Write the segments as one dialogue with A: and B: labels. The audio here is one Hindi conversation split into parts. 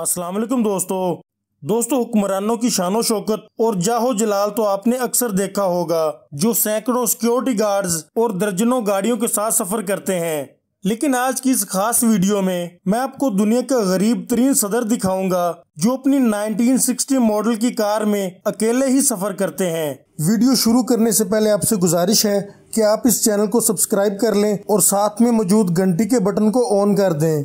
A: अस्सलाम वालेकुम दोस्तों दोस्तों हुक्मरानों की शानो शौकत और जाहो जलाल तो आपने अक्सर देखा होगा जो सैकड़ों सिक्योरिटी गार्ड्स और दर्जनों गाड़ियों के साथ सफर करते हैं लेकिन आज की इस खास वीडियो में मैं आपको दुनिया का गरीब तरीन सदर दिखाऊंगा जो अपनी 1960 मॉडल की कार में अकेले ही सफर करते हैं वीडियो शुरू करने से पहले आपसे गुजारिश है कि आप इस चैनल को सब्सक्राइब कर लें और साथ में मौजूद घंटी के बटन को ऑन कर दें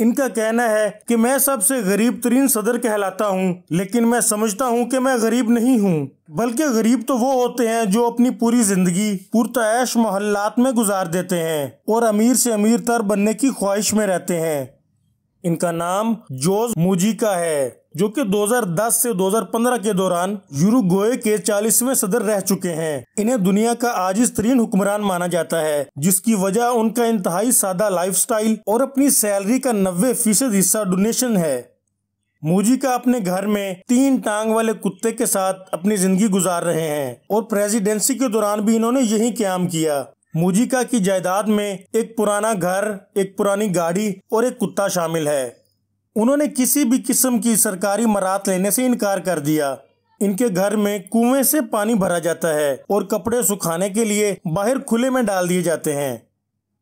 A: इनका कहना है कि मैं सबसे गरीब तरीन सदर कहलाता हूँ लेकिन मैं समझता हूँ कि मैं गरीब नहीं हूँ बल्कि गरीब तो वो होते हैं जो अपनी पूरी जिंदगी पुरतश मोहल्लात में गुजार देते हैं और अमीर से अमीर तर बनने की ख्वाहिश में रहते हैं इनका नाम जोज मुजिका है जो कि 2010 से 2015 के दौरान यूरोगोए के 40वें सदर रह चुके हैं इन्हें दुनिया का आजिज तरीन हुक्मरान माना जाता है जिसकी वजह उनका इंतहाई सादा लाइफस्टाइल और अपनी सैलरी का नब्बे फीसद हिस्सा डोनेशन है मोजिका अपने घर में तीन टांग वाले कुत्ते के साथ अपनी जिंदगी गुजार रहे हैं और प्रेसिडेंसी के दौरान भी इन्होंने यही क्याम किया मुजिका की जायदाद में एक पुराना घर एक पुरानी गाड़ी और एक कुत्ता शामिल है उन्होंने किसी भी किस्म की सरकारी मरात लेने से इनकार कर दिया इनके घर में कुएं से पानी भरा जाता है और कपड़े सुखाने के लिए बाहर खुले में डाल दिए जाते हैं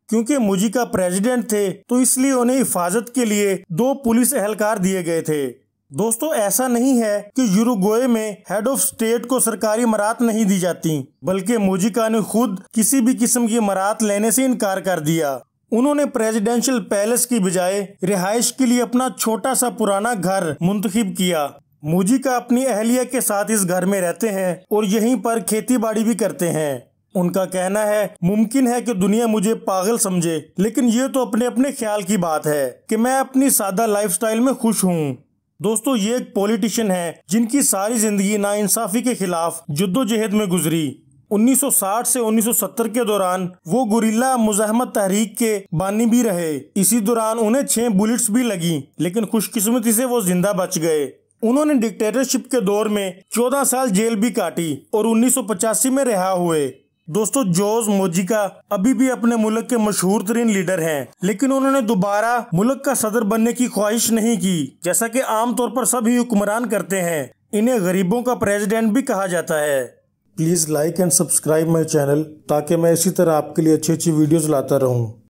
A: क्योंकि मुजिका प्रेसिडेंट थे तो इसलिए उन्हें हिफाजत के लिए दो पुलिस एहलकार दिए गए थे दोस्तों ऐसा नहीं है कि यूरोगोए में हेड ऑफ स्टेट को सरकारी मरात नहीं दी जाती बल्कि मोजिका ने खुद किसी भी किस्म की मरात लेने से इनकार कर दिया उन्होंने प्रेसिडेंशियल पैलेस की बजाय रिहाइश के लिए अपना छोटा सा पुराना घर मुंतखब किया मोजिका अपनी अहलिया के साथ इस घर में रहते हैं और यहीं पर खेती बाड़ी भी करते हैं उनका कहना है मुमकिन है कि दुनिया मुझे पागल समझे लेकिन ये तो अपने अपने ख्याल की बात है कि मैं अपनी सादा लाइफस्टाइल में खुश हूँ दोस्तों ये एक पॉलिटिशियन है जिनकी सारी जिंदगी नाइंसाफी के खिलाफ जुद्दोजहद में गुजरी 1960 से 1970 के दौरान वो गुरिल्ला मुजाहमत तहरीक के बानी भी रहे इसी दौरान उन्हें छह बुलेट्स भी लगी लेकिन खुशकिस्मती से वो जिंदा बच गए उन्होंने डिक्टेटरशिप के दौर में 14 साल जेल भी काटी और 1985 में रिहा हुए दोस्तों जोज मोजिका अभी भी अपने मुल्क के मशहूर तरीन लीडर हैं लेकिन उन्होंने दोबारा मुल्क का सदर बनने की ख्वाहिश नहीं की जैसा कि आमतौर पर सभी हुक्मरान करते हैं इन्हें गरीबों का प्रेसिडेंट भी कहा जाता है please like and subscribe my channel ताकि मैं इसी तरह आपके लिए अच्छी अच्छी वीडियोज़ लाता रहूँ